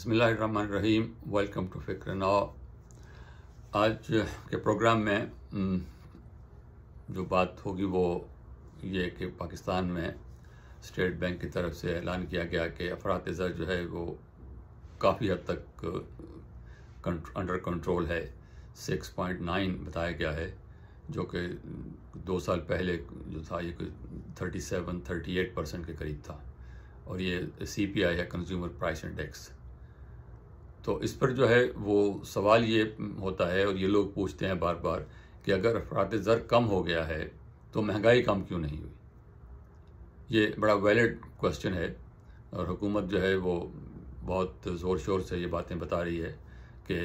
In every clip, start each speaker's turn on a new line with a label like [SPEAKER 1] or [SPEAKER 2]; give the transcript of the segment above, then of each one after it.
[SPEAKER 1] بسم اللہ الرحمن الرحیم ویلکم ٹو فکر نو آج کے پروگرام میں جو بات ہوگی وہ یہ کہ پاکستان میں اسٹیٹ بینک کی طرف سے اعلان کیا گیا کہ افراد زر جو ہے وہ کافی حد تک انڈر کنٹرول ہے سکس پوائنٹ نائن بتایا گیا ہے جو کہ دو سال پہلے جو تھا کوئی thirty seven thirty eight percent کے قریب تھا اور یہ سی پی آئی ہے کنزیومر پرائس انڈیکس تو اس پر جو ہے وہ سوال یہ ہوتا ہے اور یہ لوگ پوچھتے ہیں بار بار کہ اگر افراد زر کم ہو گیا ہے تو مہنگائی کم کیوں نہیں ہوئی یہ بڑا ویلڈ کوشچن ہے اور حکومت جو ہے وہ بہت زور شور سے یہ باتیں بتا رہی ہے کہ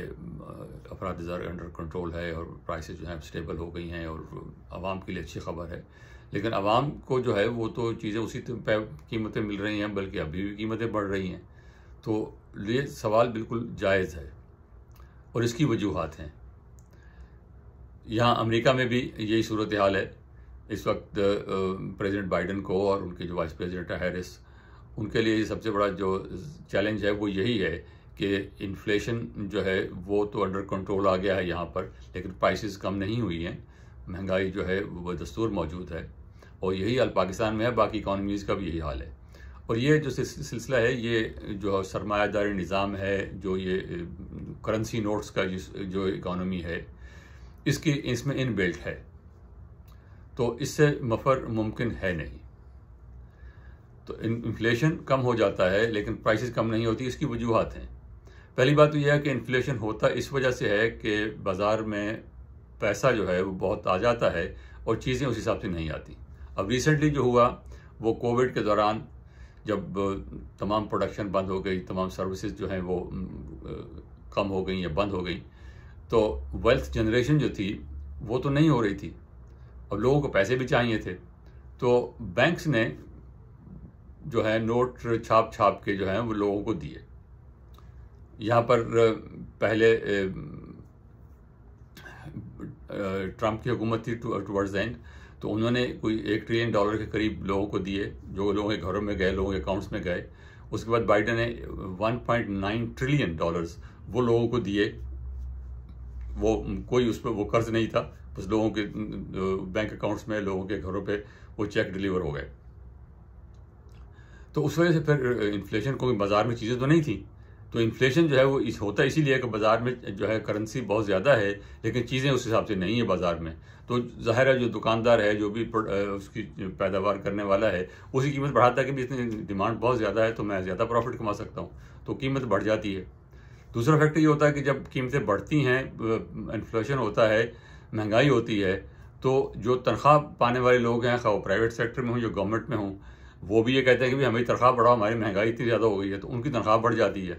[SPEAKER 1] افراد زر انڈر کنٹرول ہے اور پرائسز جو ہیں اسٹیبل ہو گئی ہیں اور عوام کے لیے اچھی خبر ہے لیکن عوام کو جو ہے وہ تو چیزیں اسی قیمتیں مل رہی ہیں بلکہ ابھی بھی قیمتیں بڑھ رہی ہیں تو یہ سوال بالکل جائز ہے اور اس کی وجوہات ہیں یہاں امریکہ میں بھی یہی صورتحال ہے اس وقت پریزیڈنٹ بائیڈن کو اور ان کے جو وائس پریزیڈنٹ ہیرس ان کے لیے سب سے بڑا جو چیلنج ہے وہ یہی ہے کہ انفلیشن جو ہے وہ تو انڈر کنٹرول آ گیا ہے یہاں پر لیکن پرائسز کم نہیں ہوئی ہیں مہنگائی جو ہے وہ دستور موجود ہے اور یہی حال پاکستان میں ہے باقی اکانومیز کا بھی یہی حال ہے اور یہ جو سلسلہ ہے یہ جو سرمایہ داری نظام ہے جو یہ کرنسی نوٹس کا جو اکانومی ہے اس کی اس میں ان بیلٹ ہے تو اس سے مفر ممکن ہے نہیں تو انفلیشن کم ہو جاتا ہے لیکن پرائسز کم نہیں ہوتی اس کی وجوہات ہیں پہلی بات تو یہ ہے کہ انفلیشن ہوتا اس وجہ سے ہے کہ بازار میں پیسہ جو ہے وہ بہت آ جاتا ہے اور چیزیں اس حساب سے نہیں آتی اب ریسنٹلی جو ہوا وہ کووڈ کے دوران جب تمام پروڈکشن بند ہو گئی تمام سروسز جو ہیں وہ کم ہو گئیں یا بند ہو گئیں تو ویلتھ جنریشن جو تھی وہ تو نہیں ہو رہی تھی اور لوگوں کو پیسے بھی چاہیے تھے تو بینکس نے جو ہے نوٹ چھاپ چھاپ کے جو ہیں وہ لوگوں کو دیے یہاں پر پہلے ٹرمپ کی حکومت تھی ٹورڈز اینڈ تو انہوں نے کوئی ایک ٹریلین ڈالر کے قریب لوگوں کو دیے جو لوگوں کے گھروں میں گئے لوگوں کے اکاؤنٹس میں گئے اس کے بعد بائیڈن نے one point nine trillion dollars وہ لوگوں کو دیے وہ کوئی اس پہ وہ قرض نہیں تھا بس لوگوں کے بینک اکاؤنٹس میں لوگوں کے گھروں پہ وہ چیک ڈلیور ہو گئے تو اس وجہ سے پھر انفلیشن کو بازار میں چیزیں تو نہیں تھیں تو انفلیشن جو ہے وہ اس ہوتا ہے اسی لیے کہ بازار میں جو ہے کرنسی بہت زیادہ ہے لیکن چیزیں اس حساب سے نہیں ہیں بازار میں تو ظاہر ہے جو دکاندار ہے جو بھی اس کی پیداوار کرنے والا ہے اسی قیمت بڑھاتا ہے کہ اتنی ڈیمانڈ بہت زیادہ ہے تو میں زیادہ پروفٹ کما سکتا ہوں تو قیمت بڑھ جاتی ہے دوسرا فیکٹر یہ ہوتا ہے کہ جب قیمتیں بڑھتی ہیں انفلیشن ہوتا ہے مہنگائی ہوتی ہے تو جو تنخواہ پانے والے لوگ ہیں خواہ وہ پرائیویٹ سیکٹر میں ہوں یا گورنمنٹ میں ہوں وہ بھی یہ کہتے ہیں کہ ہماری تنخواہ بڑھاؤ ہماری مہنگائی اتنی زیادہ ہو گئی ہے تو ان کی تنخواہ بڑھ جاتی ہے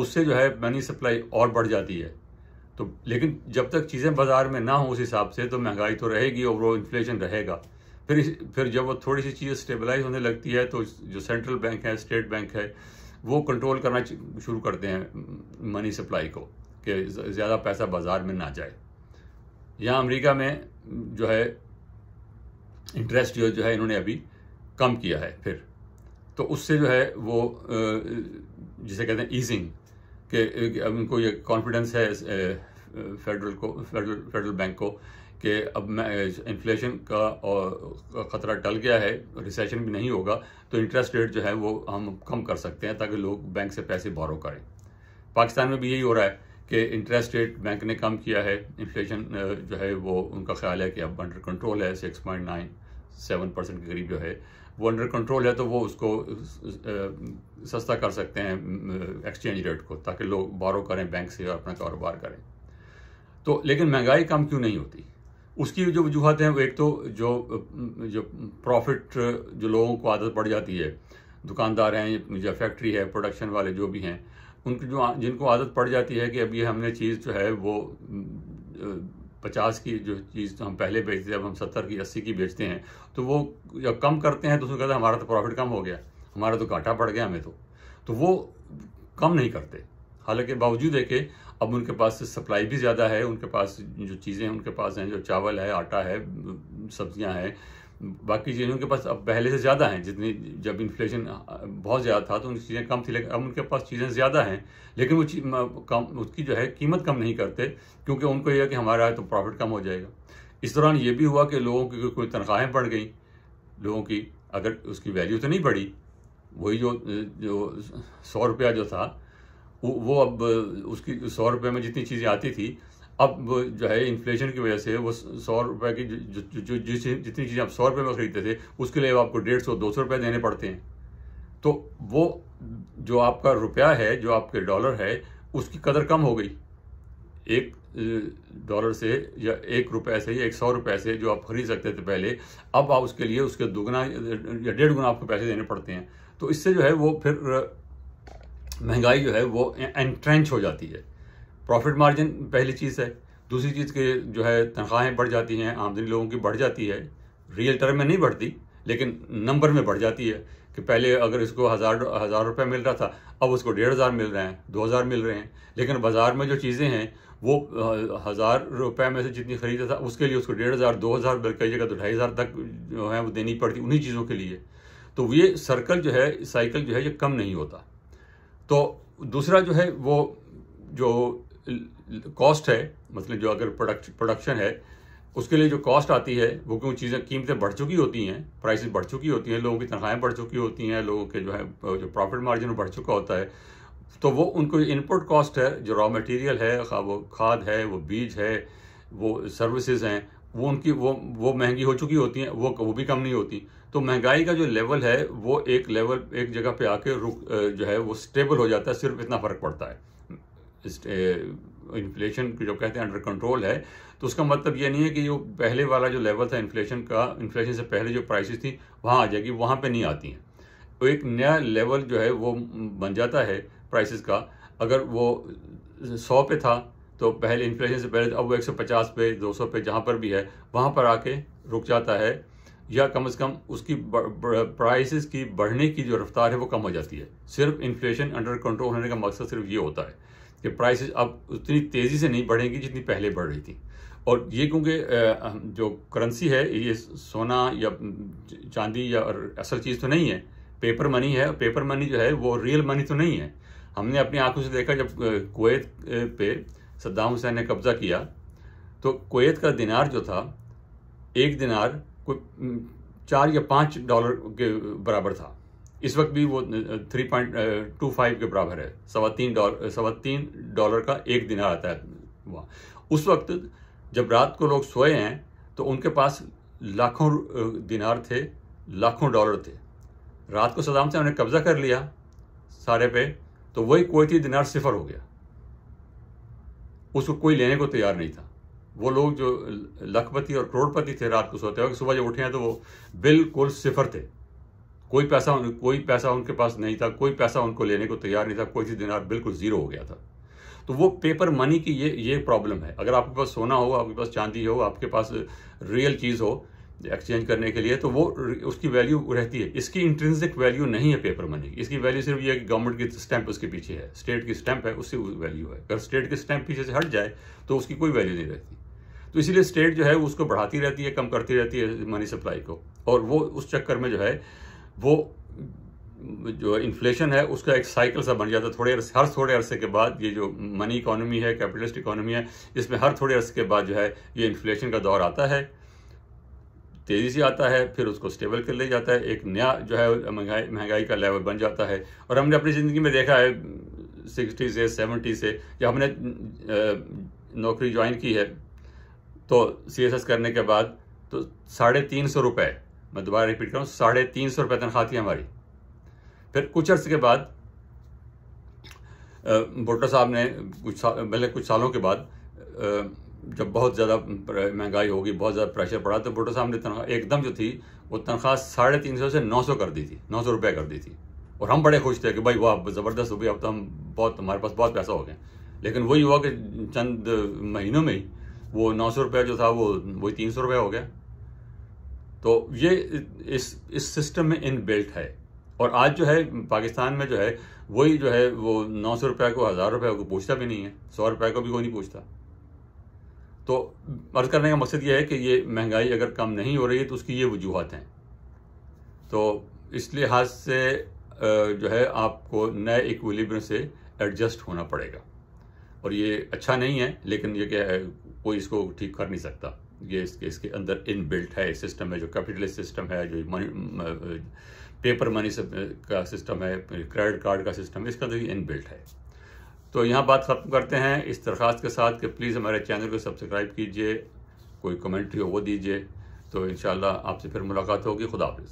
[SPEAKER 1] اس سے جو ہے منی سپلائی اور بڑھ جاتی ہے تو لیکن جب تک چیزیں بازار میں نہ ہوں اس حساب سے تو مہنگائی تو رہے گی اور وہ انفلیشن رہے گا پھر پھر جب وہ تھوڑی سی چیزیں اسٹیبلائز ہونے لگتی ہے تو جو سینٹرل بینک ہے اسٹیٹ بینک ہے وہ کنٹرول کرنا شروع کرتے ہیں منی سپلائی کو کہ زیادہ پیسہ بازار میں نہ جائے یہاں امریکہ میں جو ہے انٹرسٹ جو ہے انہوں نے ابھی کم کیا ہے پھر تو اس سے جو ہے وہ جسے کہتے ہیں ایزنگ کہ اب ان کو یہ کانفیڈنس ہے فیڈرل کو فیڈرل فیڈرل بینک کو کہ اب میں انفلیشن کا خطرہ ٹل گیا ہے ریسیشن بھی نہیں ہوگا تو انٹرسٹ ریٹ جو ہے وہ ہم کم کر سکتے ہیں تاکہ لوگ بینک سے پیسے بورو کریں پاکستان میں بھی یہی ہو رہا ہے کہ انٹرسٹ ریٹ بینک نے کم کیا ہے انفلیشن جو ہے وہ ان کا خیال ہے کہ اب انڈر کنٹرول ہے six point nine seven percent کے قریب جو ہے وہ انڈر کنٹرول ہے تو وہ اس کو سستا کر سکتے ہیں ایکسچینج ریٹ کو تاکہ لوگ بارو کریں بینک سے اور اپنا کاروبار کریں تو لیکن مہنگائی کم کیوں نہیں ہوتی اس کی جو وجوہات ہیں وہ ایک تو جو جو پروفٹ جو لوگوں کو عادت پڑ جاتی ہے دکاندار ہیں یا فیکٹری ہے پروڈکشن والے جو بھی ہیں ان کی جو جن کو عادت پڑ جاتی ہے کہ اب یہ ہم نے چیز جو ہے وہ پچاس کی جو چیز تو ہم پہلے بیچتے اب ہم ستر کی اسی کی بیچتے ہیں تو وہ کم کرتے ہیں تو اس کو کہتے ہیں ہمارا تو پروفٹ کم ہو گیا ہمارا تو گھاٹا پڑ گیا ہمیں تو تو وہ کم نہیں کرتے حالانکہ باوجود ہے کہ اب ان کے پاس سپلائی بھی زیادہ ہے ان کے پاس جو چیزیں ہیں ان کے پاس ہیں جو چاول ہے آٹا ہے سبزیاں ہیں باقی چیزوں کے پاس اب پہلے سے زیادہ ہیں جتنی جب انفلیشن بہت زیادہ تھا تو ان چیزیں کم تھیں لیکن اب ان کے پاس چیزیں زیادہ ہیں لیکن وہ کم اس کی جو ہے قیمت کم نہیں کرتے کیونکہ ان کو یہ ہے کہ ہمارا تو پروفٹ کم ہو جائے گا اس دوران یہ بھی ہوا کہ لوگوں کی کوئی تنخواہیں بڑھ گئیں لوگوں کی اگر اس کی ویلیو تو نہیں بڑھی وہی جو جو سو روپیہ جو تھا وہ اب اس کی سو روپئے میں جتنی چیزیں آتی تھیں اب جو ہے انفلیشن کی وجہ سے وہ سو روپے کی جو جس جتنی چیزیں آپ سو روپئے میں خریدتے تھے اس کے لیے آپ کو ڈیڑھ سو دو سو روپئے دینے پڑتے ہیں تو وہ جو آپ کا روپیہ ہے جو آپ کے ڈالر ہے اس کی قدر کم ہو گئی ایک ڈالر سے یا ایک روپے سے یا ایک سو روپے سے جو آپ خرید سکتے تھے پہلے اب آپ اس کے لیے اس کے دوگنا یا ڈیڑھ گنا آپ کو پیسے دینے پڑتے ہیں تو اس سے جو ہے وہ پھر مہنگائی جو ہے وہ انٹرینچ ہو جاتی ہے پروفٹ مارجن پہلی چیز ہے دوسری چیز کہ جو ہے تنخواہیں بڑھ جاتی ہیں آمدنی لوگوں کی بڑھ جاتی ہے ریئل ٹرم میں نہیں بڑھتی لیکن نمبر میں بڑھ جاتی ہے کہ پہلے اگر اس کو ہزار ہزار روپے مل رہا تھا اب اس کو ڈیڑھ ہزار مل رہے ہیں دو ہزار مل رہے ہیں لیکن بازار میں جو چیزیں ہیں وہ ہزار روپے میں سے جتنی خریدا تھا اس کے لیے اس کو ڈیڑھ ہزار دو ہزار بلکہ جگہ تو ڈھائی ہزار تک جو ہے وہ دینی پڑتی انہیں چیزوں کے لیے تو یہ سرکل جو ہے سائیکل جو ہے یہ کم نہیں ہوتا تو دوسرا جو ہے وہ جو کاسٹ ہے مطلب جو اگر پروڈکشن ہے اس کے لیے جو کاسٹ آتی ہے وہ کیوں چیزیں قیمتیں بڑھ چکی ہوتی ہیں پرائسز بڑھ چکی ہوتی ہیں لوگوں کی تنخواہیں بڑھ چکی ہوتی ہیں لوگوں کے جو ہے جو پرافٹ مارجن بڑھ چکا ہوتا ہے تو وہ ان کو جو انپٹ کاسٹ ہے جو را مٹیریل ہے وہ کھاد ہے وہ بیج ہے وہ سروسز ہیں وہ ان کی وہ وہ مہنگی ہو چکی ہوتی ہیں وہ وہ بھی کم نہیں ہوتی تو مہنگائی کا جو لیول ہے وہ ایک لیول ایک جگہ پہ آ کے رک جو ہے وہ سٹیبل ہو جاتا ہے صرف اتنا فرق پڑتا ہے انفلیشن جو کہتے ہیں انڈر کنٹرول ہے تو اس کا مطلب یہ نہیں ہے کہ جو پہلے والا جو لیول تھا انفلیشن کا انفلیشن سے پہلے جو پرائسز تھیں وہاں آ جائے گی وہاں پہ نہیں آتی ہیں تو ایک نیا لیول جو ہے وہ بن جاتا ہے پرائسز کا اگر وہ سو پہ تھا تو پہلے انفلیشن سے پہلے اب وہ ایک سو پچاس پہ دو سو پہ جہاں پر بھی ہے وہاں پر آ کے رک جاتا ہے یا کم از کم اس کی پرائسز کی بڑھنے کی جو رفتار ہے وہ کم ہو جاتی ہے صرف انفلیشن انڈر کنٹرول ہونے کا مقصد صرف یہ ہوتا ہے کہ پرائسز اب اتنی تیزی سے نہیں بڑھیں گی جتنی پہلے بڑھ رہی تھی اور یہ کیونکہ جو کرنسی ہے یہ سونا یا چاندی یا اصل چیز تو نہیں ہے پیپر منی ہے پیپر منی جو ہے وہ ریئل منی تو نہیں ہے ہم نے اپنی آنکھوں سے دیکھا جب کویت پہ صدام حسین نے قبضہ کیا تو کویت کا دینار جو تھا ایک دینار کوئی چار یا پانچ ڈالر کے برابر تھا اس وقت بھی وہ تھری پوائنٹ ٹو فائیو کے برابر ہے سوا تین ڈالر سوا تین ڈالر کا ایک دن آتا ہے وہاں اس وقت جب رات کو لوگ سوئے ہیں تو ان کے پاس لاکھوں دینار تھے لاکھوں ڈالر تھے رات کو صدام سے انہوں نے قبضہ کر لیا سارے پہ تو وہی کوئتی دینار صفر ہو گیا اس کو کوئی لینے کو تیار نہیں تھا وہ لوگ جو لکھپتی اور کروڑ پتی تھے رات کو سوتے ہوئے کہ صبح جب اٹھے ہیں تو وہ بالکل صفر تھے کوئی پیسہ کوئی پیسہ ان کے پاس نہیں تھا کوئی پیسہ ان کو لینے کو تیار نہیں تھا کوئی سی دینار بالکل زیرو ہو گیا تھا تو وہ پیپر منی کی یہ یہ پرابلم ہے اگر آپ کے پاس سونا ہو آپ کے پاس چاندی ہو آپ کے پاس ریئل چیز ہو ایکسچینج کرنے کے لیے تو وہ اس کی ویلیو رہتی ہے اس کی انٹرنسک ویلیو نہیں ہے پیپر منی کی اس کی ویلیو صرف یہ کہ گورنمنٹ کی سٹیمپ اس کے پیچھے ہے اسٹیٹ کی سٹیمپ ہے اس سے ویلیو ہے اگر اسٹیٹ کی سٹیمپ پیچھے سے ہٹ جائے تو اس کی کوئی ویلیو نہیں رہتی تو اسی لیے اسٹیٹ جو ہے اس کو بڑھاتی رہتی ہے کم کرتی رہتی ہے منی سپلائی کو اور وہ اس چکر میں جو ہے وہ جو انفلیشن ہے اس کا ایک سائیکل سا بن جاتا ہے تھوڑے عرصے ہر تھوڑے عرصے کے بعد یہ جو منی اکانومی ہے کیپٹلسٹ اکانومی ہے اس میں ہر تھوڑے عرصے کے بعد جو ہے یہ انفلیشن کا دور آتا ہے تیزی سے آتا ہے پھر اس کو سٹیبل کر لے جاتا ہے ایک نیا جو ہے مہنگائی کا لیول بن جاتا ہے اور ہم نے اپنی زندگی میں دیکھا ہے سکسٹی سے سیونٹی سے جب ہم نے نوکری جوائن کی ہے تو سی ایس ایس کرنے کے بعد تو ساڑھے تین سو روپے میں دوبارہ ریپیٹ کر رہا ہوں ساڑھے تین سو روپے تنخواہ تھی ہماری پھر کچھ عرصے کے بعد بھٹو صاحب نے کچھ بلے کچھ سالوں کے بعد جب بہت زیادہ مہنگائی ہوگی بہت زیادہ پریشر پڑا تو بھٹو صاحب نے تنخواہ ایک دم جو تھی وہ تنخواہ ساڑھے تین سو سے نو سو کر دی تھی نو سو روپے کر دی تھی اور ہم بڑے خوش تھے کہ بھائی وہ زبردست ہو گئی اب تو ہم بہت ہمارے پاس بہت پیسہ ہو گیا لیکن وہی ہوا کہ چند مہینوں میں ہی وہ نو سو روپیہ جو تھا وہ وہی تین سو روپیہ ہو گیا تو یہ اس اس سسٹم میں ان بیلٹ ہے اور آج جو ہے پاکستان میں جو ہے وہی جو ہے وہ نو سو روپے کو ہزار روپے کو پوچھتا بھی نہیں ہے سو روپے کو بھی کوئی نہیں پوچھتا تو عرض کرنے کا مقصد یہ ہے کہ یہ مہنگائی اگر کم نہیں ہو رہی ہے تو اس کی یہ وجوہات ہیں تو اس لحاظ سے جو ہے آپ کو نئے ایکولیبر سے ایڈجسٹ ہونا پڑے گا اور یہ اچھا نہیں ہے لیکن یہ کہ کوئی اس کو ٹھیک کر نہیں سکتا یہ اس کے اس کے اندر ان بلٹ ہے سسٹم ہے جو کیپٹلسٹ سسٹم ہے جو منی پیپر منی کا سسٹم ہے کریڈٹ کارڈ کا سسٹم ہے اس کا اندر ان بلٹ ہے تو یہاں بات ختم کرتے ہیں اس درخواست کے ساتھ کہ پلیز ہمارے چینل کو سبسکرائب کیجئے کوئی کمنٹری ہو وہ دیجئے تو انشاءاللہ آپ سے پھر ملاقات ہوگی خدا حافظ